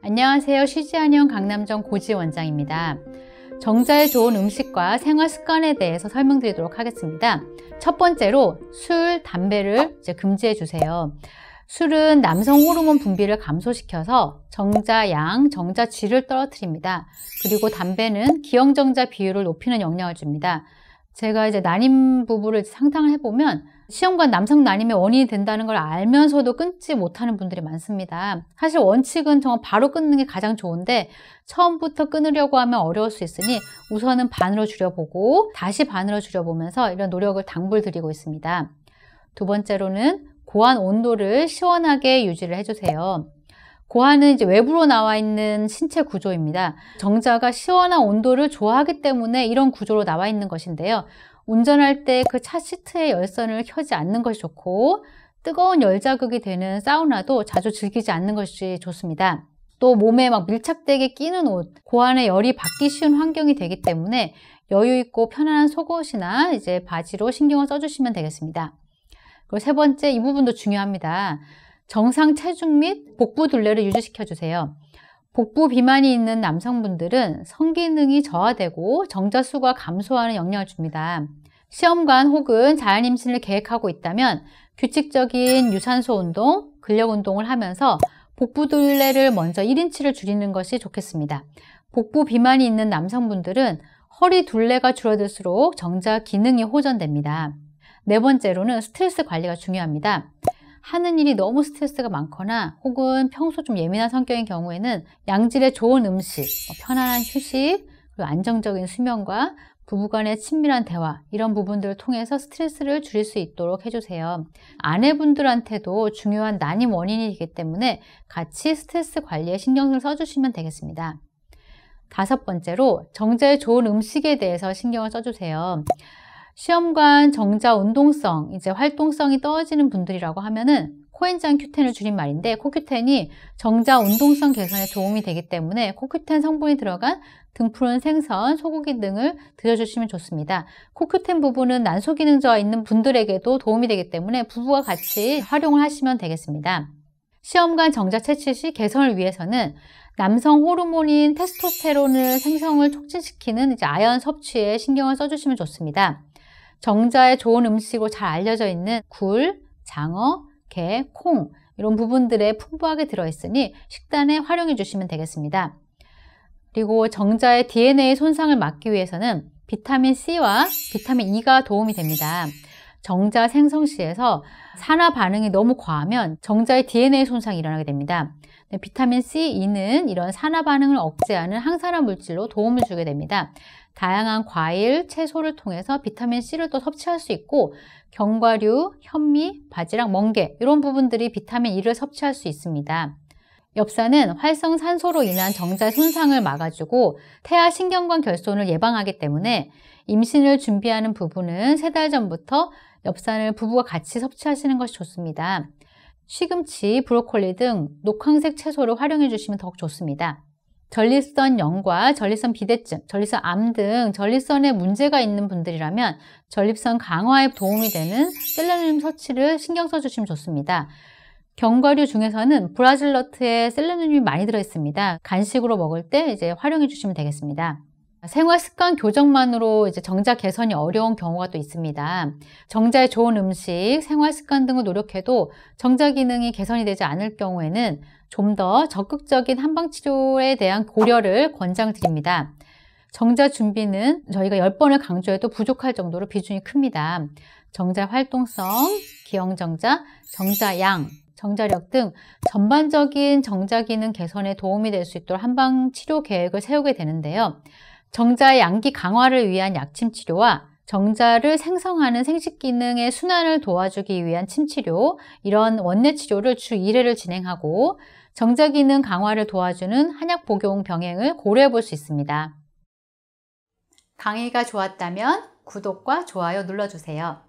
안녕하세요. 쉬지안영 강남점 고지 원장입니다. 정자에 좋은 음식과 생활 습관에 대해서 설명드리도록 하겠습니다. 첫 번째로 술, 담배를 이제 금지해 주세요. 술은 남성 호르몬 분비를 감소시켜서 정자양, 정자질을 떨어뜨립니다. 그리고 담배는 기형정자 비율을 높이는 영향을 줍니다. 제가 이제 난임 부부를 상담을 해보면 시험관 남성 난임의 원인이 된다는 걸 알면서도 끊지 못하는 분들이 많습니다. 사실 원칙은 정말 바로 끊는 게 가장 좋은데 처음부터 끊으려고 하면 어려울 수 있으니 우선은 반으로 줄여보고 다시 반으로 줄여보면서 이런 노력을 당부 드리고 있습니다. 두 번째로는 고한 온도를 시원하게 유지를 해주세요. 고환은 이제 외부로 나와 있는 신체 구조입니다. 정자가 시원한 온도를 좋아하기 때문에 이런 구조로 나와 있는 것인데요. 운전할 때 그 차시트에 열선을 켜지 않는 것이 좋고 뜨거운 열자극이 되는 사우나도 자주 즐기지 않는 것이 좋습니다. 또 몸에 막 밀착되게 끼는 옷, 고안의 열이 받기 쉬운 환경이 되기 때문에 여유 있고 편안한 속옷이나 이제 바지로 신경을 써주시면 되겠습니다. 그리고 세 번째 이 부분도 중요합니다. 정상 체중 및 복부 둘레를 유지시켜 주세요. 복부 비만이 있는 남성분들은 성기능이 저하되고 정자수가 감소하는 영향을 줍니다. 시험관 혹은 자연 임신을 계획하고 있다면 규칙적인 유산소 운동, 근력 운동을 하면서 복부 둘레를 먼저 1인치를 줄이는 것이 좋겠습니다. 복부 비만이 있는 남성분들은 허리 둘레가 줄어들수록 정자 기능이 호전됩니다. 네 번째로는 스트레스 관리가 중요합니다. 하는 일이 너무 스트레스가 많거나 혹은 평소 좀 예민한 성격인 경우에는 양질의 좋은 음식, 뭐 편안한 휴식, 그리고 안정적인 수면과 부부간의 친밀한 대화 이런 부분들을 통해서 스트레스를 줄일 수 있도록 해주세요. 아내분들한테도 중요한 난임 원인이기 때문에 같이 스트레스 관리에 신경을 써주시면 되겠습니다. 다섯 번째로 정제 좋은 음식에 대해서 신경을 써주세요. 시험관 정자 운동성, 이제 활동성이 떨어지는 분들이라고 하면은 코엔장 큐텐을 줄인 말인데 코큐텐이 정자 운동성 개선에 도움이 되기 때문에 코큐텐 성분이 들어간 등푸른 생선, 소고기 등을 드셔주시면 좋습니다. 코큐텐 부분은 난소 기능 저하 있는 분들에게도 도움이 되기 때문에 부부와 같이 활용을 하시면 되겠습니다. 시험관 정자 채취 시 개선을 위해서는 남성 호르몬인 테스토스테론을 생성을 촉진시키는 이제 아연 섭취에 신경을 써주시면 좋습니다. 정자의 좋은 음식으로 잘 알려져 있는 굴, 장어, 게, 콩 이런 부분들에 풍부하게 들어있으니 식단에 활용해 주시면 되겠습니다. 그리고 정자의 d n a 손상을 막기 위해서는 비타민 C와 비타민 E가 도움이 됩니다. 정자 생성 시에서 산화 반응이 너무 과하면 정자의 DNA 손상이 일어나게 됩니다. 네, 비타민 C2는 이런 산화 반응을 억제하는 항산화 물질로 도움을 주게 됩니다. 다양한 과일, 채소를 통해서 비타민 C를 또 섭취할 수 있고 견과류, 현미, 바지락, 멍게 이런 부분들이 비타민 E를 섭취할 수 있습니다. 엽산은 활성산소로 인한 정자 손상을 막아주고 태아 신경관 결손을 예방하기 때문에 임신을 준비하는 부부는 세 달 전부터 엽산을 부부가 같이 섭취하시는 것이 좋습니다. 시금치, 브로콜리 등 녹황색 채소를 활용해 주시면 더욱 좋습니다. 전립선 염과 전립선 비대증, 전립선 암 등 전립선에 문제가 있는 분들이라면 전립선 강화에 도움이 되는 셀레늄 섭취를 신경 써주시면 좋습니다. 견과류 중에서는 브라질 너트에 셀레늄이 많이 들어있습니다. 간식으로 먹을 때 이제 활용해 주시면 되겠습니다. 생활 습관 교정만으로 이제 정자 개선이 어려운 경우가 또 있습니다. 정자에 좋은 음식, 생활 습관 등을 노력해도 정자 기능이 개선이 되지 않을 경우에는 좀 더 적극적인 한방 치료에 대한 고려를 권장 드립니다. 정자 준비는 저희가 10번을 강조해도 부족할 정도로 비중이 큽니다. 정자 활동성, 기형정자, 정자양, 정자력 등 전반적인 정자 기능 개선에 도움이 될 수 있도록 한방 치료 계획을 세우게 되는데요. 정자의 양기 강화를 위한 약침 치료와 정자를 생성하는 생식 기능의 순환을 도와주기 위한 침치료, 이런 원내 치료를 주 1회를 진행하고 정자 기능 강화를 도와주는 한약 복용 병행을 고려해 볼 수 있습니다. 강의가 좋았다면 구독과 좋아요 눌러주세요.